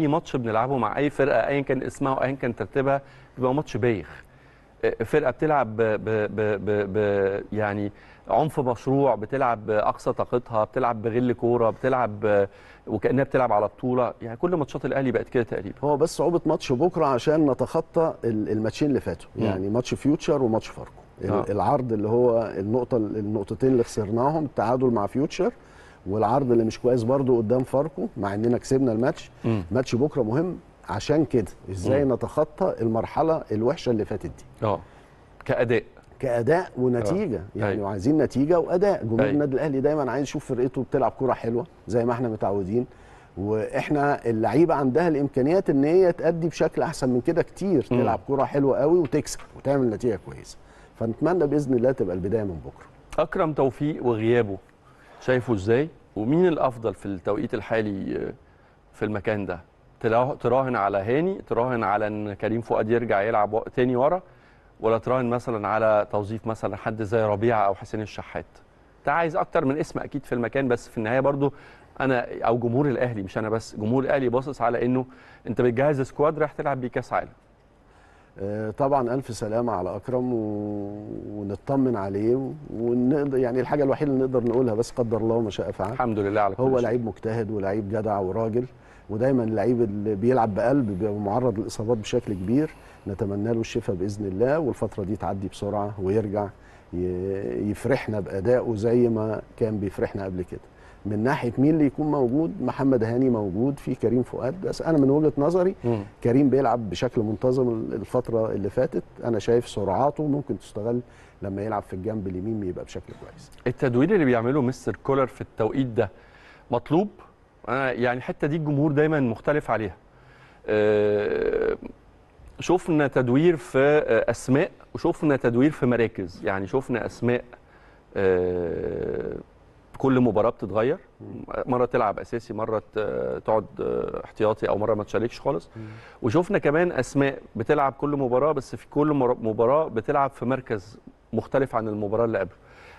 اي ماتش بنلعبه مع اي فرقه ايا كان اسمها وايا كان ترتيبها بيبقى ماتش بايخ آه، فرقه بتلعب ب ب ب ب يعني عنف مشروع بتلعب باقصى طاقتها بتلعب بغل كوره بتلعب وكانها بتلعب على بطوله يعني كل ماتشات الاهلي بقت كده تقريبا هو بس صعوبه ماتش بكره عشان نتخطى الماتشين اللي فاتوا يعني ماتش فيوتشر وماتش فاركو آه. العرض اللي هو النقطه النقطتين اللي خسرناهم التعادل مع فيوتشر والعرض اللي مش كويس برضه قدام فاركو مع اننا كسبنا الماتش ماتش بكره مهم عشان كده ازاي مم. نتخطى المرحله الوحشه اللي فاتت دي اه كاداء كاداء ونتيجه أوه. يعني عايزين نتيجه واداء جمهور النادي الاهلي دايما عايز يشوف فرقته بتلعب كره حلوه زي ما احنا متعودين واحنا اللعيبه عندها الامكانيات ان هي تادي بشكل احسن من كده كتير مم. تلعب كره حلوه قوي وتكسب وتعمل نتيجه كويسه فنتمنى باذن الله تبقى البدايه من بكره اكرم توفيق وغيابه شايفه ازاي ومين الافضل في التوقيت الحالي آه، في المكان ده تراهن على هاني تراهن على ان كريم فؤاد يرجع يلعب تاني ورا ولا تراهن مثلا على توظيف مثلا حد زي ربيعه او حسين الشحات انت عايز اكتر من اسم اكيد في المكان بس في النهايه برضو انا او جمهور الاهلي مش انا بس جمهور الاهلي باصص على انه انت بتجهز سكواد رايح تلعب بيه كاس عالم آه، طبعا الف سلامه على اكرم و... نطمن عليه ونقدر يعني الحاجه الوحيده اللي نقدر نقولها بس قدر الله وما شاء فعل الحمد لله على كل هو لعيب مجتهد ولعيب جدع وراجل ودايما اللعيب اللي بيلعب بقلب بيبقى معرض للاصابات بشكل كبير نتمنى له الشفاء باذن الله والفتره دي تعدي بسرعه ويرجع يفرحنا بادائه زي ما كان بيفرحنا قبل كده من ناحيه مين اللي يكون موجود محمد هاني موجود في كريم فؤاد بس انا من وجهه نظري م. كريم بيلعب بشكل منتظم الفتره اللي فاتت انا شايف سرعاته ممكن تستغل لما يلعب في الجنب اليمين يبقى بشكل كويس التدوير اللي بيعمله مستر كولر في التوقيت ده مطلوب انا يعني الحته دي الجمهور دايما مختلف عليها أه، شفنا تدوير في اسماء وشفنا تدوير في مراكز يعني شفنا اسماء أه، كل مباراه بتتغير مره تلعب اساسي مره تقعد آه، احتياطي او مره ما تشاركش خالص وشفنا كمان اسماء بتلعب كل مباراه بس في كل مباراه بتلعب في مركز مختلف عن المباراه اللي قبل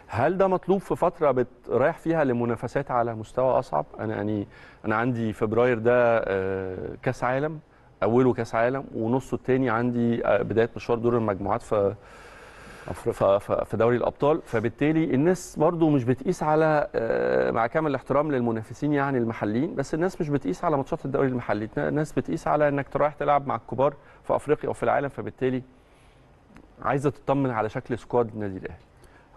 هل ده مطلوب في فتره بتريح فيها لمنافسات على مستوى اصعب انا يعني انا عندي فبراير ده آه، كاس عالم اوله كاس عالم ونصه الثاني عندي آه، بدايه مشوار دور المجموعات في في دوري الابطال فبالتالي الناس برضو مش بتقيس على آه، مع كامل الاحترام للمنافسين يعني المحليين بس الناس مش بتقيس على ماتشات الدوري المحلي الناس بتقيس على انك تروح تلعب مع الكبار في افريقيا وفي العالم فبالتالي عايزه تطمن على شكل سكواد النادي الاهلي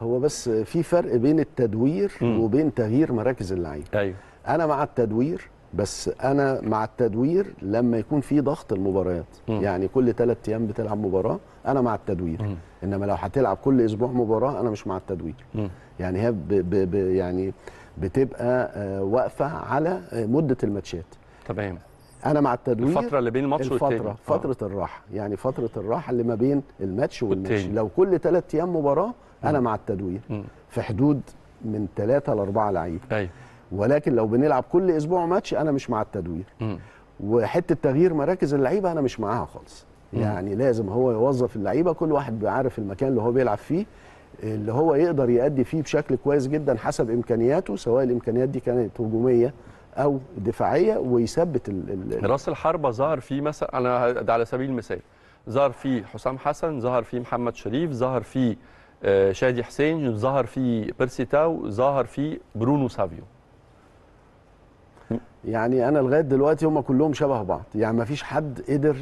هو بس في فرق بين التدوير م. وبين تغيير مراكز اللعيبه ايوه انا مع التدوير بس انا مع التدوير لما يكون في ضغط المباريات م. يعني كل ثلاث ايام بتلعب مباراه انا مع التدوير م. انما لو هتلعب كل اسبوع مباراه انا مش مع التدوير م. يعني هي ب ب ب يعني بتبقى آه، واقفه على آه، مده الماتشات تمام انا مع التدوير الفتره اللي بين الماتش الفترة والتاني آه. فتره آه. الراحه يعني فتره الراحه اللي ما بين الماتش والماتش لو كل ثلاث ايام مباراه انا م. مع التدوير م. في حدود من ثلاثه لاربعه لعيبه ايوه ولكن لو بنلعب كل اسبوع ماتش انا مش مع التدوير وحته تغيير مراكز اللعيبه انا مش معاها خالص يعني لازم هو يوظف اللعيبه كل واحد بيعرف المكان اللي هو بيلعب فيه اللي هو يقدر يأدي فيه بشكل كويس جدا حسب امكانياته سواء الامكانيات دي كانت هجوميه او دفاعيه ويثبت ال راس الحربه ظهر فيه مثلا انا على سبيل المثال ظهر فيه حسام حسن ظهر فيه محمد شريف ظهر فيه آه، شادي حسين ظهر فيه بيرسي تاو ظهر فيه برونو سافيو يعني انا لغايه دلوقتي هم كلهم شبه بعض يعني ما فيش حد قدر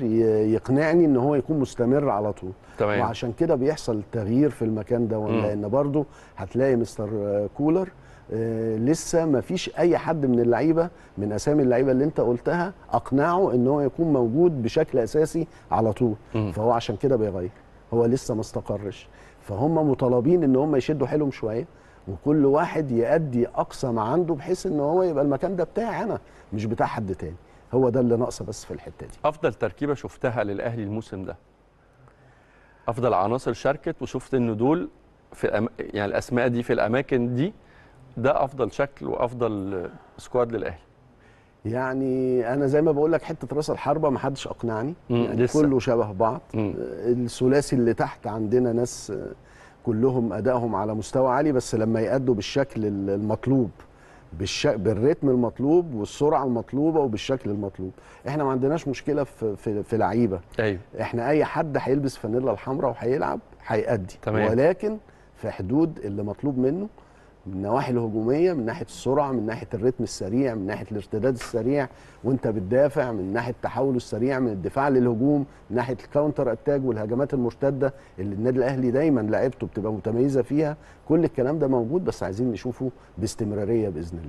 يقنعني ان هو يكون مستمر على طول تمام. وعشان كده بيحصل تغيير في المكان ده لان برضو هتلاقي مستر كولر آه، لسه ما فيش اي حد من اللعيبه من اسامي اللعيبه اللي انت قلتها اقنعه ان هو يكون موجود بشكل اساسي على طول م. فهو عشان كده بيغير هو لسه ما استقرش فهم مطالبين ان هم يشدوا حيلهم شويه وكل واحد يأدي أقصى ما عنده بحيث إن هو يبقى المكان ده بتاعي أنا مش بتاع حد تاني هو ده اللي ناقصه بس في الحتة دي أفضل تركيبة شفتها للأهلي الموسم ده أفضل عناصر شاركت وشفت إن دول في أم... يعني الأسماء دي في الأماكن دي ده أفضل شكل وأفضل سكواد للأهلي يعني انا زي ما بقول لك حته راس الحربه ما حدش اقنعني يعني لسه. كله شبه بعض الثلاثي اللي تحت عندنا ناس كلهم ادائهم على مستوى عالي بس لما يأدوا بالشكل المطلوب بالش... بالريتم المطلوب والسرعه المطلوبه وبالشكل المطلوب احنا ما عندناش مشكله في في, في لعيبه أيوه. احنا اي حد هيلبس فانيلا الحمراء وهيلعب هيأدي ولكن في حدود اللي مطلوب منه النواحي الهجوميه من ناحيه السرعه من ناحيه الريتم السريع من ناحيه الارتداد السريع وانت بتدافع من ناحيه التحول السريع من الدفاع للهجوم من ناحيه الكاونتر اتاك والهجمات المرتده اللي النادي الاهلي دايما لعبته بتبقى متميزه فيها كل الكلام ده موجود بس عايزين نشوفه باستمراريه باذن الله